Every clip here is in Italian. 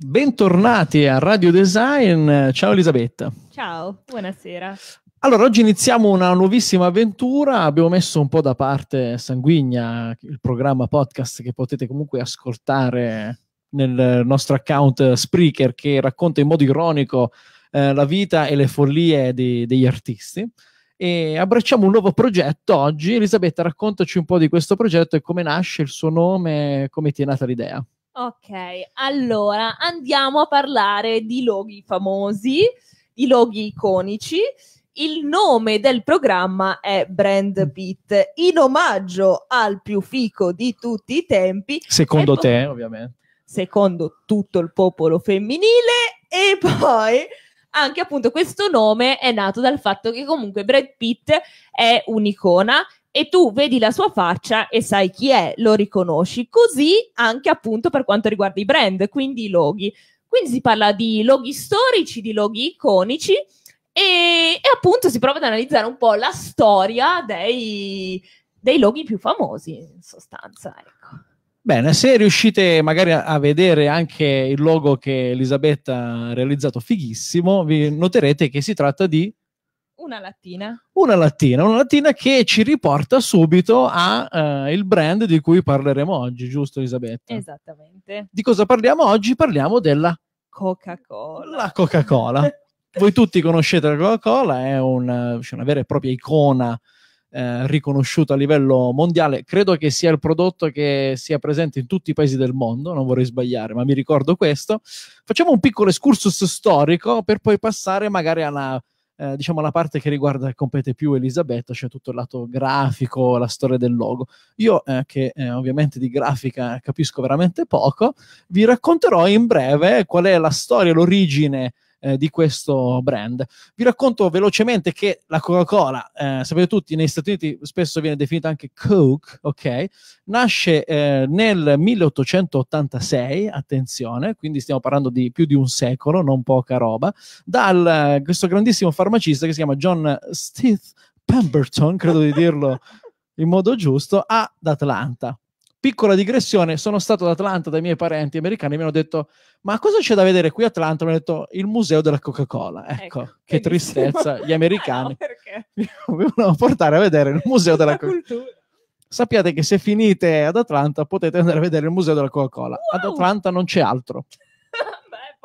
Bentornati a Radio Design. Ciao Elisabetta. Ciao, buonasera. Allora, oggi iniziamo una nuovissima avventura. Abbiamo messo un po' da parte Sanguigna, il programma podcast che potete comunque ascoltare nel nostro account Spreaker, che racconta in modo ironico eh, la vita e le follie di, degli artisti. E abbracciamo un nuovo progetto oggi. Elisabetta, raccontaci un po' di questo progetto e come nasce il suo nome, come ti è nata l'idea. Ok, allora andiamo a parlare di loghi famosi, di loghi iconici. Il nome del programma è Brand Pitt, in omaggio al più fico di tutti i tempi. Secondo po- te, ovviamente. Secondo tutto il popolo femminile e poi anche appunto questo nome è nato dal fatto che comunque Brad Pitt è un'icona e tu vedi la sua faccia e sai chi è, lo riconosci. Così anche appunto per quanto riguarda i brand, quindi i loghi. Quindi si parla di loghi storici, di loghi iconici e, e appunto si prova ad analizzare un po' la storia dei, dei loghi più famosi in sostanza. Ecco. Bene, se riuscite magari a vedere anche il logo che Elisabetta ha realizzato fighissimo, vi noterete che si tratta di una lattina. Una lattina, una lattina che ci riporta subito al eh, uh, brand di cui parleremo oggi, giusto Elisabetta? Esattamente. Di cosa parliamo oggi? Parliamo della Coca-Cola. La Coca-Cola. Voi tutti conoscete la Coca-Cola, è una, una vera e propria icona eh, riconosciuta a livello mondiale. Credo che sia il prodotto che sia presente in tutti i paesi del mondo, non vorrei sbagliare, ma mi ricordo questo. Facciamo un piccolo excursus storico per poi passare magari alla eh, diciamo la parte che riguarda e compete più Elisabetta, cioè tutto il lato grafico, la storia del logo. Io eh, che eh, ovviamente di grafica capisco veramente poco, vi racconterò in breve qual è la storia, l'origine eh, di questo brand. Vi racconto velocemente che la Coca-Cola, eh, sapete tutti, negli Stati Uniti spesso viene definita anche Coke, ok? Nasce eh, nel 1886, attenzione, quindi stiamo parlando di più di un secolo, non poca roba, da eh, questo grandissimo farmacista che si chiama John Stith Pemberton, credo di dirlo in modo giusto, ad Atlanta. Piccola digressione, sono stato ad Atlanta dai miei parenti americani e mi hanno detto ma cosa c'è da vedere qui a Atlanta? Mi hanno detto il museo della Coca-Cola. Ecco, ecco che tristezza, gli americani no, mi volevano portare a vedere il museo della Coca-Cola. Sappiate che se finite ad Atlanta potete andare a vedere il museo della Coca-Cola. Wow. Ad Atlanta non c'è altro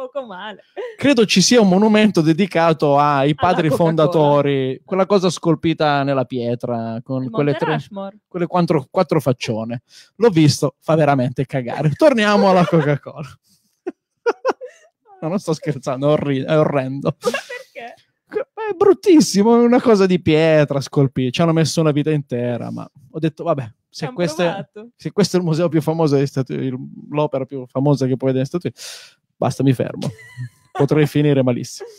poco male. Credo ci sia un monumento dedicato ai padri fondatori, quella cosa scolpita nella pietra con quelle, tre, quelle quattro, quattro faccione. L'ho visto, fa veramente cagare. Torniamo alla Coca-Cola. no, non sto scherzando, è, orrendo. Ma perché? È bruttissimo, è una cosa di pietra scolpita. Ci hanno messo una vita intera, ma ho detto, vabbè, se, queste, se questo è il museo più famoso, l'opera più famosa che puoi vedere negli Stati Basta, mi fermo. Potrei finire malissimo.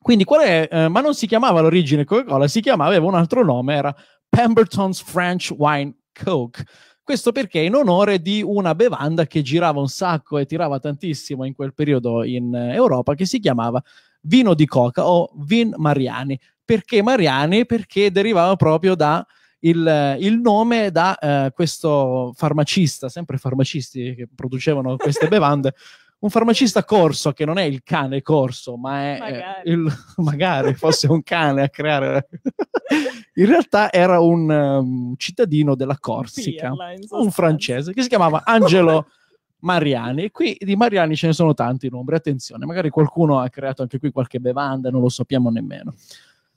Quindi qual è? Eh, ma non si chiamava l'origine Coca-Cola, si chiamava, aveva un altro nome, era Pemberton's French Wine Coke. Questo perché in onore di una bevanda che girava un sacco e tirava tantissimo in quel periodo in eh, Europa che si chiamava vino di coca o vin Mariani. Perché Mariani? Perché derivava proprio da il, eh, il nome da eh, questo farmacista, sempre farmacisti che producevano queste bevande un farmacista corso che non è il cane corso, ma è eh, magari, il, magari fosse un cane a creare. in realtà era un um, cittadino della Corsica, un francese che si chiamava Angelo Mariani. E qui di Mariani ce ne sono tanti in ombre, attenzione, magari qualcuno ha creato anche qui qualche bevanda, non lo sappiamo nemmeno.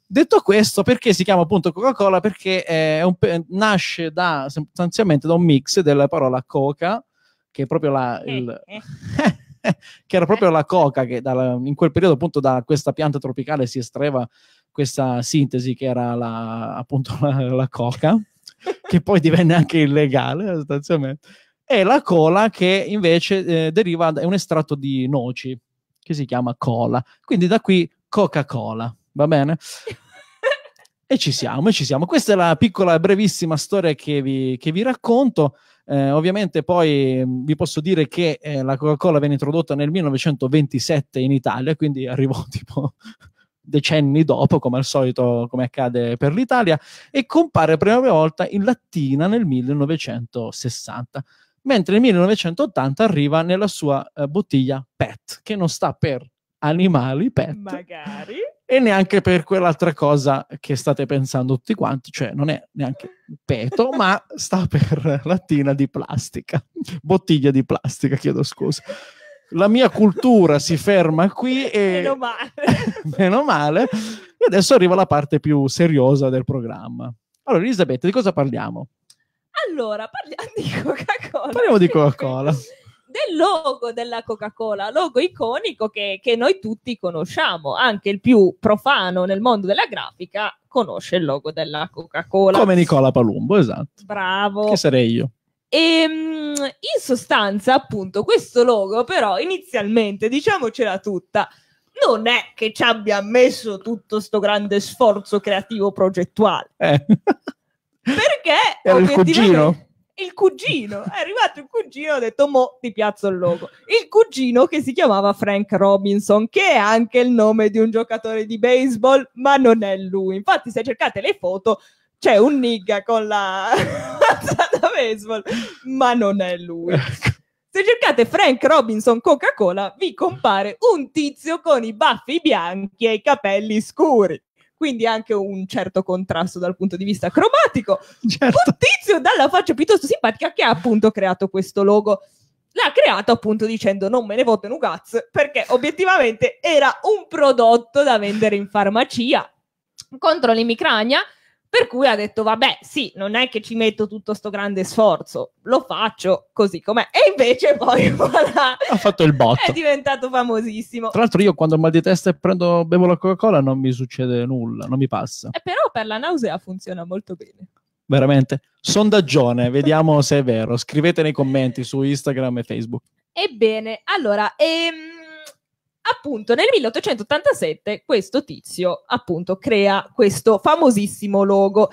Detto questo, perché si chiama appunto Coca-Cola? Perché un, nasce da, sostanzialmente da un mix della parola coca, che è proprio la, il, eh, eh. che era proprio eh. la coca che dalla, in quel periodo appunto da questa pianta tropicale si estreva questa sintesi che era la, appunto la, la coca, che poi divenne anche illegale sostanzialmente, e la cola che invece eh, deriva da un estratto di noci che si chiama cola. Quindi da qui Coca-Cola, va bene? e ci siamo, e ci siamo. Questa è la piccola, brevissima storia che vi, che vi racconto. Eh, ovviamente poi mm, vi posso dire che eh, la Coca-Cola venne introdotta nel 1927 in Italia, quindi arrivò tipo decenni dopo, come al solito, come accade per l'Italia, e compare per la prima volta in Latina nel 1960 mentre nel 1980 arriva nella sua eh, bottiglia PET, che non sta per animali PET, magari, e neanche per quell'altra cosa che state pensando tutti quanti, cioè non è neanche peto, ma sta per lattina di plastica, bottiglia di plastica, chiedo scusa la mia cultura si ferma qui e meno male. meno male. E adesso arriva la parte più seriosa del programma. Allora, Elisabetta, di cosa parliamo? Allora, parliamo di Coca-Cola. Parliamo di Coca-Cola del logo della Coca-Cola, logo iconico che, che noi tutti conosciamo, anche il più profano nel mondo della grafica conosce il logo della Coca-Cola. Come Nicola Palumbo, esatto. Bravo. Che sarei io. E ehm, in sostanza, appunto, questo logo, però, inizialmente, diciamocela tutta, non è che ci abbia messo tutto questo grande sforzo creativo progettuale. Eh. Perché era il cugino? il cugino, è arrivato il cugino, ho detto mo ti piazzo il logo. Il cugino che si chiamava Frank Robinson, che è anche il nome di un giocatore di baseball, ma non è lui. Infatti se cercate le foto c'è un nigga con la da baseball, ma non è lui. Se cercate Frank Robinson Coca-Cola, vi compare un tizio con i baffi bianchi e i capelli scuri quindi anche un certo contrasto dal punto di vista cromatico. Certo. Un tizio dalla faccia piuttosto simpatica che ha appunto creato questo logo. L'ha creato appunto dicendo non me ne voto in Ugaz perché obiettivamente era un prodotto da vendere in farmacia contro l'emicrania per cui ha detto, vabbè, sì, non è che ci metto tutto sto grande sforzo, lo faccio così com'è. E invece poi, voilà, ha fatto il botto. È diventato famosissimo. Tra l'altro io quando ho mal di testa e prendo, bevo la Coca-Cola non mi succede nulla, non mi passa. E eh, però per la nausea funziona molto bene veramente. Sondaggione, vediamo se è vero. Scrivete nei commenti su Instagram e Facebook. Ebbene, allora, ehm, appunto nel 1887 questo tizio appunto crea questo famosissimo logo.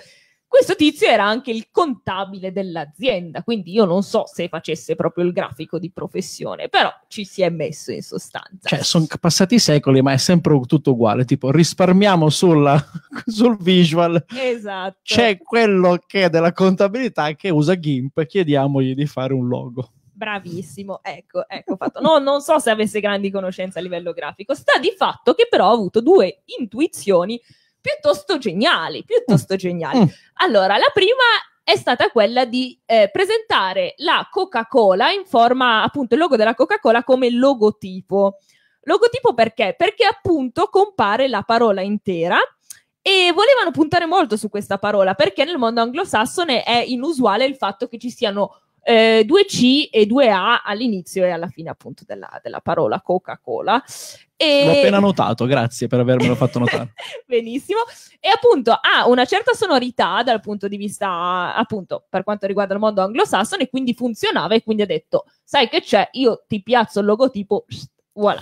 Questo tizio era anche il contabile dell'azienda, quindi io non so se facesse proprio il grafico di professione, però ci si è messo in sostanza. Cioè, sono passati secoli, ma è sempre tutto uguale, tipo risparmiamo sulla, sul visual. Esatto. C'è quello che è della contabilità che usa GIMP, chiediamogli di fare un logo. Bravissimo, ecco, ecco fatto. No, non so se avesse grandi conoscenze a livello grafico, sta di fatto che però ha avuto due intuizioni piuttosto geniali, piuttosto mm. geniali. Mm. Allora, la prima è stata quella di eh, presentare la Coca-Cola in forma, appunto, il logo della Coca-Cola come logotipo. Logotipo perché? Perché appunto compare la parola intera e volevano puntare molto su questa parola perché nel mondo anglosassone è inusuale il fatto che ci siano eh, 2C e 2A all'inizio e alla fine appunto della, della parola Coca-Cola. E... L'ho appena notato, grazie per avermelo fatto notare. Benissimo. E appunto ha una certa sonorità dal punto di vista, appunto, per quanto riguarda il mondo anglosassone, e quindi funzionava e quindi ha detto, sai che c'è, io ti piazzo il logotipo, voilà.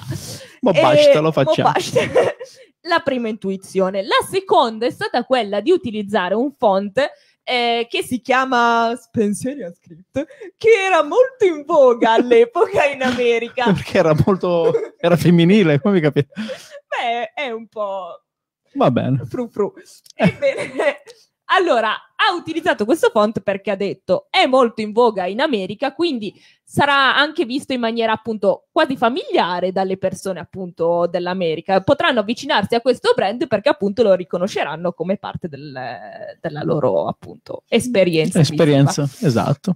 Ma basta, lo facciamo. Basta. la prima intuizione. La seconda è stata quella di utilizzare un font eh, che si chiama Spenseria Script, che era molto in voga all'epoca in America. Perché era molto... era femminile, come mi capite? Beh, è un po'... Va bene. Fru fru. Ebbene, allora, ha utilizzato questo font perché ha detto è molto in voga in America, quindi sarà anche visto in maniera appunto quasi familiare dalle persone appunto dell'America. Potranno avvicinarsi a questo brand perché appunto lo riconosceranno come parte del, della loro appunto esperienza. Esperienza, visiva. esatto.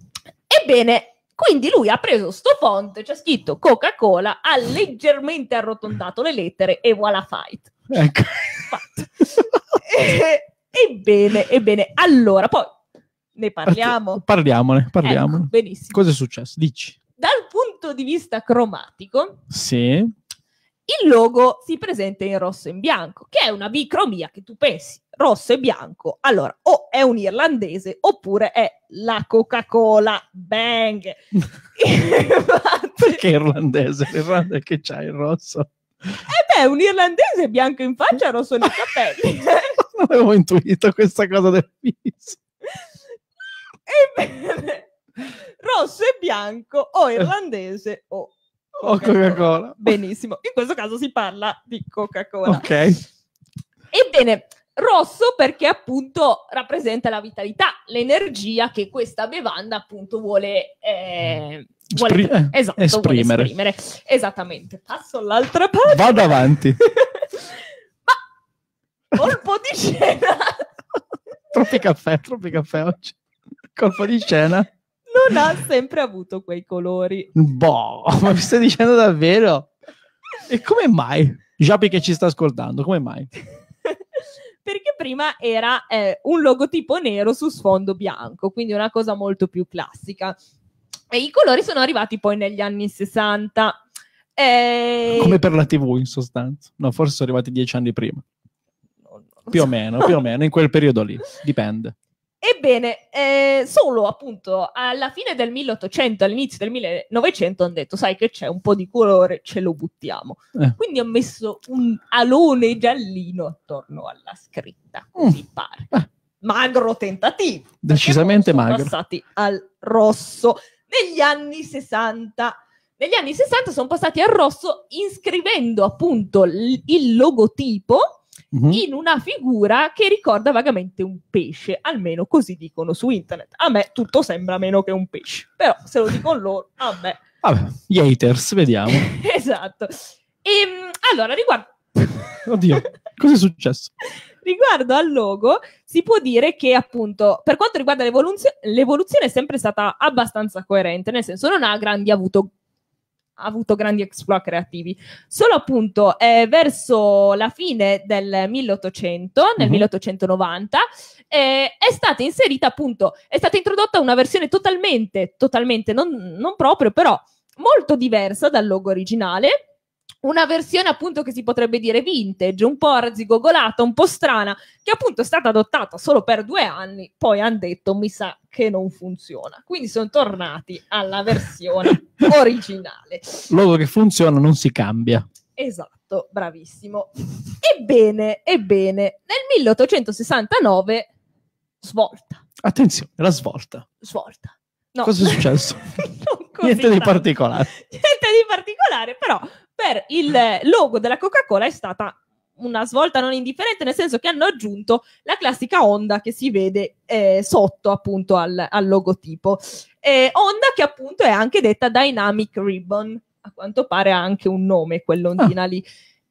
Ebbene, quindi lui ha preso sto font, c'è scritto Coca-Cola, ha leggermente arrotondato le lettere e voilà fight. Ecco. Fatto. e, Ebbene, ebbene, allora, poi ne parliamo. Parliamone, ecco, parliamone. Ecco, benissimo. Cosa è successo? Dici. Dal punto di vista cromatico, sì. il logo si presenta in rosso e in bianco, che è una bicromia che tu pensi, rosso e bianco, allora o è un irlandese oppure è la Coca-Cola, bang! Perché irlandese? L'Irlanda che c'ha il rosso? Eh beh, un irlandese bianco in faccia, rosso nei capelli. non avevo intuito questa cosa del viso. Ebbene, rosso e bianco o irlandese o Coca-Cola. O Coca-Cola. Benissimo, in questo caso si parla di Coca-Cola. Ok. Ebbene, rosso perché appunto rappresenta la vitalità, l'energia che questa bevanda appunto vuole, eh, vuole, Spri- esatto, esprimere. vuole esprimere. Esattamente. Passo all'altra parte. Vado avanti. Colpo di scena. troppi caffè, troppi caffè oggi. Colpo di scena. Non ha sempre avuto quei colori. Boh, ma mi stai dicendo davvero? E come mai? Giappi che ci sta ascoltando, come mai? Perché prima era eh, un logotipo nero su sfondo bianco, quindi una cosa molto più classica. E i colori sono arrivati poi negli anni 60. E... Come per la TV in sostanza. No, forse sono arrivati dieci anni prima. Più o meno, più o meno, in quel periodo lì, dipende. Ebbene, eh, solo appunto alla fine del 1800, all'inizio del 1900, hanno detto, sai che c'è un po' di colore, ce lo buttiamo. Eh. Quindi ho messo un alone giallino attorno alla scritta, così mm. pare. Eh. Magro tentativo. Decisamente magro. Sono passati al rosso negli anni 60. Negli anni 60 sono passati al rosso iscrivendo appunto l- il logotipo mm-hmm. in una figura che ricorda vagamente un pesce, almeno così dicono su internet. A me tutto sembra meno che un pesce, però se lo dicono loro, a me. Vabbè, gli haters, vediamo. esatto. E, ehm, allora, riguardo... Oddio, cosa è successo? riguardo al logo, si può dire che appunto per quanto riguarda l'evoluzio- l'evoluzione è sempre stata abbastanza coerente, nel senso non ha grandi avuto avuto grandi exploit creativi. Solo appunto eh, verso la fine del 1800, nel uh-huh. Mhm. 1890, eh, è stata inserita appunto, è stata introdotta una versione totalmente, totalmente, non, non proprio, però molto diversa dal logo originale una versione appunto che si potrebbe dire vintage, un po' arzigogolata, un po' strana, che appunto è stata adottata solo per due anni, poi hanno detto mi sa che non funziona. Quindi sono tornati alla versione originale. Logo che funziona non si cambia. Esatto, bravissimo. Ebbene, ebbene, nel 1869 svolta. Attenzione, la svolta. Svolta. No. Cosa è successo? Niente tanto. di particolare. Niente di particolare, però per il logo della Coca-Cola è stata una svolta non indifferente, nel senso che hanno aggiunto la classica onda che si vede eh, sotto appunto al, al logotipo. Eh, onda che appunto è anche detta Dynamic Ribbon, a quanto pare ha anche un nome quell'ondina ah. lì.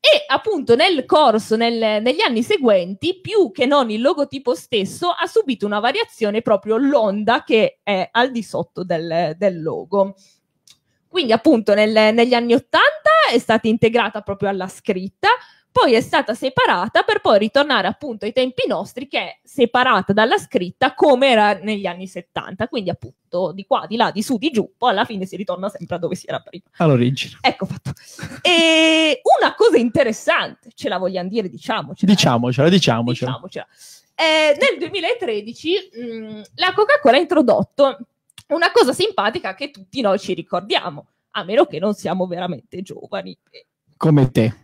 E appunto nel corso, nel, negli anni seguenti, più che non il logotipo stesso, ha subito una variazione proprio l'onda che è al di sotto del, del logo. Quindi appunto nel, negli anni 80 è stata integrata proprio alla scritta, poi è stata separata per poi ritornare appunto ai tempi nostri che è separata dalla scritta come era negli anni 70, quindi appunto di qua, di là, di su, di giù, poi alla fine si ritorna sempre a dove si era prima. All'origine. Ecco fatto. E una cosa interessante, ce la vogliamo dire, diciamocela. Eh. Diciamocela, diciamocela. diciamocela. Eh, nel 2013 mh, mm, la Coca-Cola ha introdotto una cosa simpatica che tutti noi ci ricordiamo, a meno che non siamo veramente giovani. Come te.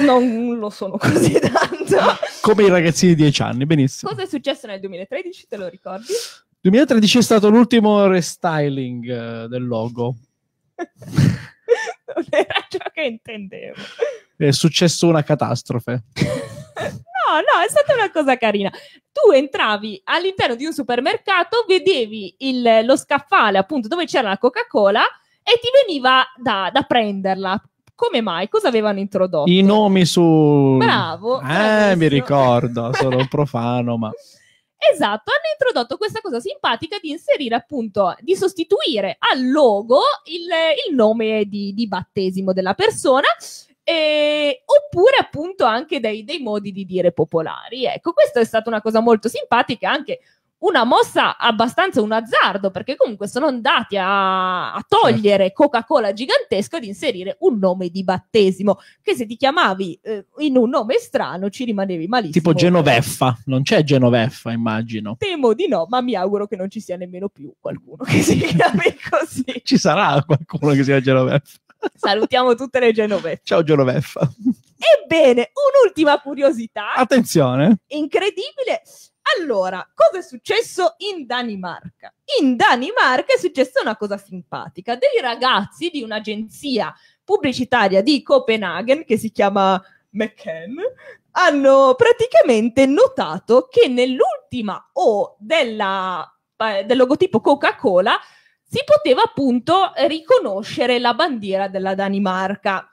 Non lo sono così tanto. Come i ragazzini di 10 anni, benissimo. Cosa è successo nel 2013, te lo ricordi? 2013 è stato l'ultimo restyling eh, del logo. non era ciò che intendevo. È successo una catastrofe. no, no, è stata una cosa carina tu entravi all'interno di un supermercato, vedevi il, lo scaffale appunto dove c'era la Coca-Cola e ti veniva da, da prenderla come mai? Cosa avevano introdotto? I nomi su... Bravo. Eh, mi ricordo, sono un profano, ma... Esatto, hanno introdotto questa cosa simpatica di inserire appunto, di sostituire al logo il, il nome di, di, battesimo della persona eh, oppure appunto anche dei, dei modi di dire popolari. Ecco, questa è stata una cosa molto simpatica, anche una mossa abbastanza un azzardo, perché comunque sono andati a, a certo. togliere Coca-Cola gigantesco ed inserire un nome di battesimo, che se ti chiamavi eh, in un nome strano ci rimanevi malissimo. Tipo Genoveffa, non c'è Genoveffa, immagino. Temo di no, ma mi auguro che non ci sia nemmeno più qualcuno che si chiami così. ci sarà qualcuno che sia Genoveffa. Salutiamo tutte le Genoveffe. Ciao Genoveffa. Ebbene, un'ultima curiosità. Attenzione. Incredibile. Allora, cosa è successo in Danimarca? In Danimarca è successa una cosa simpatica. Dei ragazzi di un'agenzia pubblicitaria di Copenaghen che si chiama McCann hanno praticamente notato che nell'ultima O della, eh, del logotipo Coca-Cola si poteva appunto riconoscere la bandiera della Danimarca.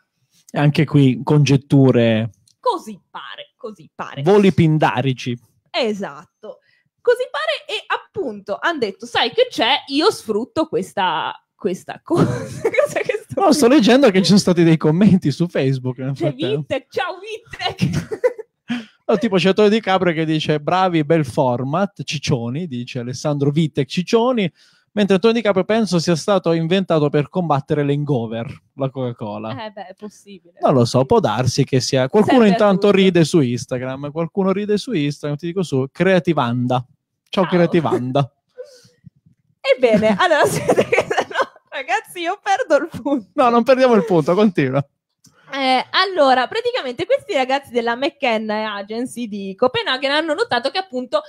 Anche qui congetture. Così pare, così pare. Voli pindarici. Esatto. Così pare e appunto hanno detto, sai che c'è, io sfrutto questa, questa cosa. sto no, sto leggendo che ci sono stati dei commenti su Facebook. C'è Vitek, ciao Vitek! No, tipo Ciatore di Capre che dice bravi, bel format, ciccioni, dice Alessandro Vitek, ciccioni mentre Di DiCaprio penso sia stato inventato per combattere l'engover, la Coca-Cola. Eh beh, è possibile. Non lo so, può darsi che sia... Qualcuno Serve intanto ride su Instagram, qualcuno ride su Instagram, ti dico su Creativanda. Ciao, Ciao. Creativanda. Ebbene, allora siete... no, ragazzi, io perdo il punto. No, non perdiamo il punto, continua. Eh, allora, praticamente questi ragazzi della McKenna Agency di Copenaghen hanno notato che appunto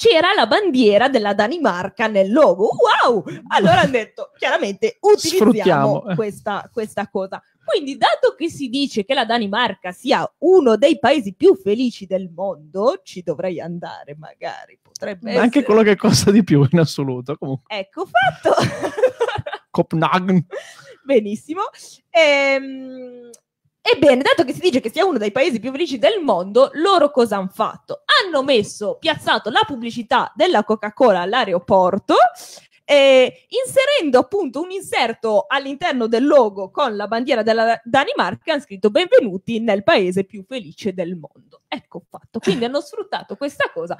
c'era la bandiera della Danimarca nel logo. Wow! Allora hanno detto, chiaramente utilizziamo eh. questa, questa, cosa. Quindi, dato che si dice che la Danimarca sia uno dei paesi più felici del mondo, ci dovrei andare magari, potrebbe Ma anche quello che costa di più in assoluto, comunque. Ecco, fatto! Copenaghen. Benissimo. Ehm, Ebbene, dato che si dice che sia uno dei paesi più felici del mondo, loro cosa hanno fatto? Hanno messo, piazzato la pubblicità della Coca-Cola all'aeroporto, eh, inserendo appunto un inserto all'interno del logo con la bandiera della Danimarca, che hanno scritto benvenuti nel paese più felice del mondo. Ecco fatto. Quindi hanno sfruttato questa cosa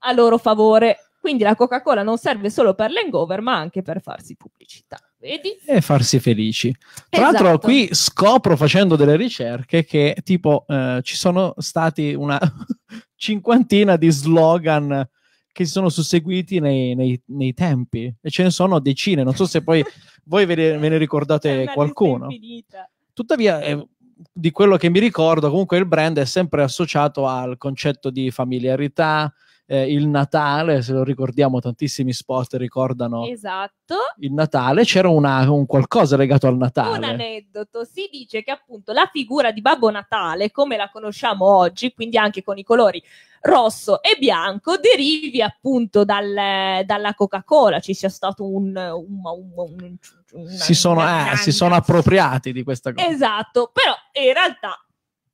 a loro favore. Quindi la Coca-Cola non serve solo per l'engover, ma anche per farsi pubblicità. Vedi? E farsi felici. Tra l'altro, esatto. qui scopro facendo delle ricerche che tipo eh, ci sono stati una cinquantina di slogan che si sono susseguiti nei, nei, nei, tempi e ce ne sono decine. Non so se poi voi ve ne, ve ne ricordate qualcuno. Tuttavia, eh, di quello che mi ricordo, comunque il brand è sempre associato al concetto di familiarità, eh, il Natale, se lo ricordiamo, tantissimi spot ricordano esatto. il Natale, c'era una, un qualcosa legato al Natale. Un aneddoto, si dice che appunto la figura di Babbo Natale, come la conosciamo oggi, quindi anche con i colori rosso e bianco derivi appunto dal, dalla Coca-Cola, ci sia stato un... un, un, un si, sono, eh, si sono appropriati di questa cosa. Esatto, però in realtà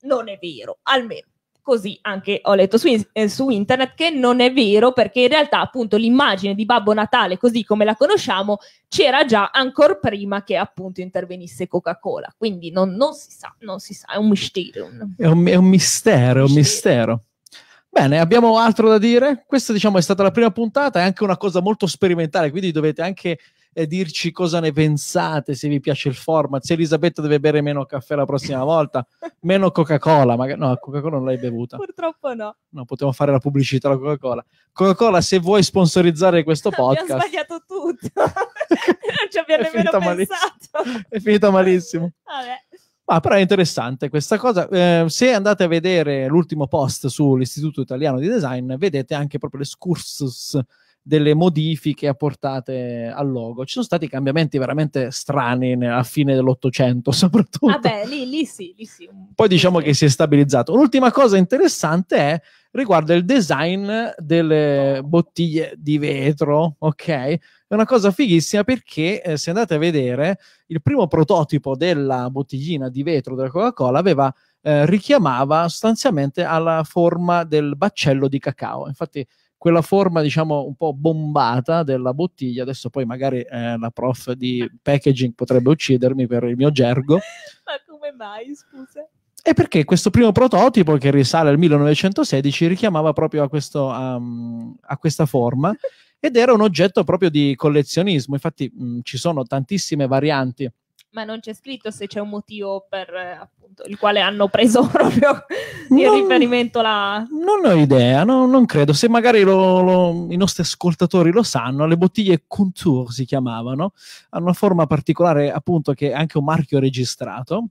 non è vero, almeno così anche ho letto su, eh, su, internet che non è vero perché in realtà appunto l'immagine di Babbo Natale così come la conosciamo c'era già ancora prima che appunto intervenisse Coca-Cola, quindi non, non, si sa, non si sa, è un mistero. È un, è un mistero, è un mistero. mistero. Bene, abbiamo altro da dire? Questa diciamo è stata la prima puntata, è anche una cosa molto sperimentale, quindi dovete anche e dirci cosa ne pensate, se vi piace il format, se Elisabetta deve bere meno caffè la prossima volta, meno Coca-Cola, magari no, Coca-Cola non l'hai bevuta. Purtroppo no. Non potevo fare la pubblicità alla Coca-Cola. Coca-Cola, se vuoi sponsorizzare questo podcast. abbiamo sbagliato tutto. non ci abbiamo nemmeno pensato. Malissimo. È finita malissimo. Vabbè. Ma però è interessante questa cosa. Eh, se andate a vedere l'ultimo post sull'Istituto Italiano di Design, vedete anche proprio l'escursus delle modifiche apportate al logo. Ci sono stati cambiamenti veramente strani a fine dell'Ottocento, soprattutto. Vabbè, ah lì, lì, sì, lì sì. Poi diciamo sì. che si è stabilizzato. Un'ultima cosa interessante è riguardo il design delle bottiglie di vetro, ok? È una cosa fighissima perché eh, se andate a vedere il primo prototipo della bottiglina di vetro della Coca-Cola aveva eh, richiamava sostanzialmente alla forma del baccello di cacao. Infatti quella forma diciamo un po' bombata della bottiglia, adesso poi magari eh, la prof di packaging potrebbe uccidermi per il mio gergo. Ma come mai, scusa? è perché questo primo prototipo, che risale al 1916, richiamava proprio a, questo, um, a questa forma ed era un oggetto proprio di collezionismo. Infatti mh, mm, ci sono tantissime varianti ma non c'è scritto se c'è un motivo per eh, appunto, il quale hanno preso proprio non, riferimento là. Non ho idea, no, non credo. Se magari lo, lo, i nostri ascoltatori lo sanno, le bottiglie Contour si chiamavano, hanno una forma particolare appunto che è anche un marchio registrato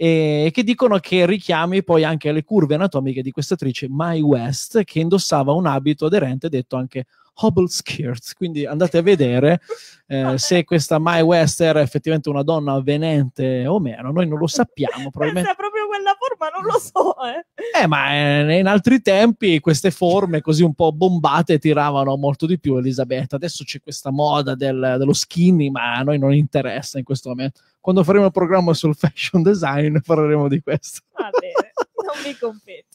e che dicono che richiami poi anche le curve anatomiche di questa attrice Mai West che indossava un abito aderente detto anche Hubble Skirts. Quindi andate a vedere eh, se questa My West era effettivamente una donna avvenente o meno. Noi non lo sappiamo. Probabilmente... è proprio quella forma, non lo so. Eh, eh ma eh, in altri tempi queste forme così un po' bombate tiravano molto di più Elisabetta. Adesso c'è questa moda del, dello skinny, ma a noi non interessa in questo momento. Quando faremo il programma sul fashion design parleremo di questo. Va bene, non mi compete.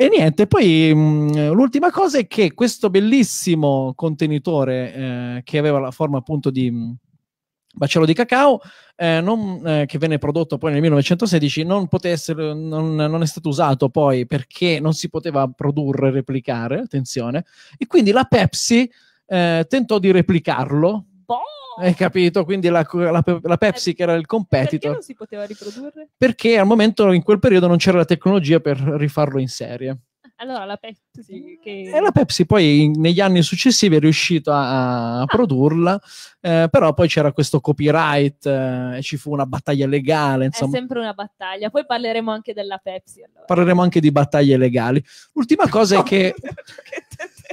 E niente, poi mh, mm, l'ultima cosa è che questo bellissimo contenitore eh, che aveva la forma appunto di bacello mm, di cacao, eh, non, eh, che venne prodotto poi nel 1916, non, potesse, non, non, è stato usato poi perché non si poteva produrre, replicare, attenzione, e quindi la Pepsi eh, tentò di replicarlo. Boh! Hai capito? Quindi la, la, la, Pepsi, eh, che era il competitor. Perché non si poteva riprodurre? Perché al momento, in quel periodo, non c'era la tecnologia per rifarlo in serie. Allora la Pepsi. Che... E la Pepsi poi negli anni successivi è riuscita a, ah. produrla, eh, però poi c'era questo copyright eh, ci fu una battaglia legale. Insomma. È sempre una battaglia. Poi parleremo anche della Pepsi. Allora. Parleremo anche di battaglie legali. L'ultima cosa è che.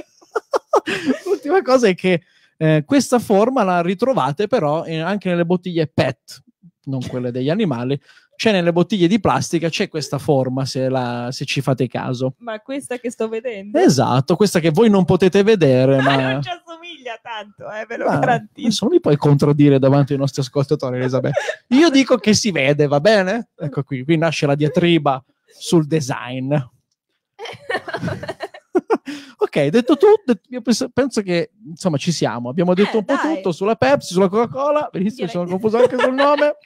L'ultima cosa è che eh, questa forma la ritrovate però eh, anche nelle bottiglie PET, non quelle degli animali, c'è nelle bottiglie di plastica, c'è questa forma se, la, se, ci fate caso. Ma questa che sto vedendo? Esatto, questa che voi non potete vedere. Ah, ma non ci assomiglia tanto, eh, ve lo ma, garantisco. Adesso mi puoi contraddire davanti ai nostri ascoltatori, Elisabetta. Io dico che si vede, va bene? Ecco qui, qui nasce la diatriba sul design. ok, detto tutto, io penso, penso, che insomma ci siamo. Abbiamo detto eh, un po' dai. tutto sulla Pepsi, sulla Coca-Cola. Benissimo, mi sono confuso anche sul nome.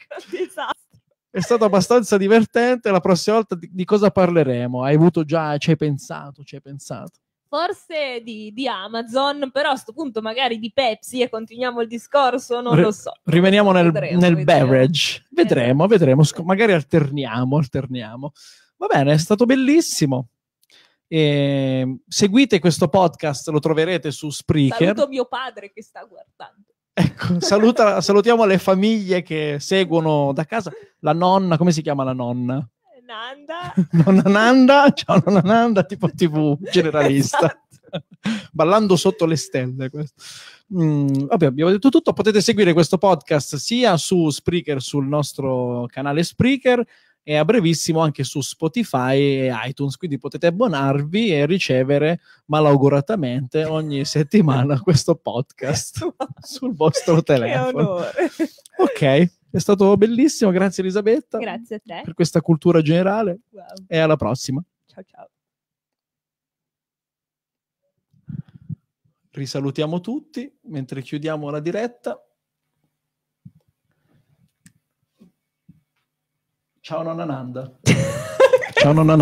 È stato abbastanza divertente. La prossima volta di, di cosa parleremo? Hai avuto già, ci hai pensato, ci hai pensato forse di, di, Amazon, però a questo punto magari di Pepsi e continuiamo il discorso, non R- lo so. Rimaniamo nel, vedremo, nel vedremo. beverage, vedremo, esatto. vedremo, sc- magari alterniamo, alterniamo. Va bene, è stato bellissimo. E ehm, seguite questo podcast, lo troverete su Spreaker. Saluto mio padre che sta guardando. Ecco, saluta, salutiamo le famiglie che seguono da casa. La nonna, come si chiama la nonna? Nanda. nonna Nanda, ciao nonna Nanda, tipo TV generalista. Esatto. Ballando sotto le stelle. Mm, vabbè, abbiamo detto tutto. Potete seguire questo podcast sia su Spreaker, sul nostro canale Spreaker, e a brevissimo anche su Spotify e iTunes, quindi potete abbonarvi e ricevere malauguratamente ogni settimana questo podcast sul vostro telefono. ok, è stato bellissimo, grazie Elisabetta. Grazie a te. Per questa cultura generale wow. e alla prossima. Ciao ciao. Risalutiamo tutti mentre chiudiamo la diretta. Ciao nonna Nanda. Ciao nonna Nanda.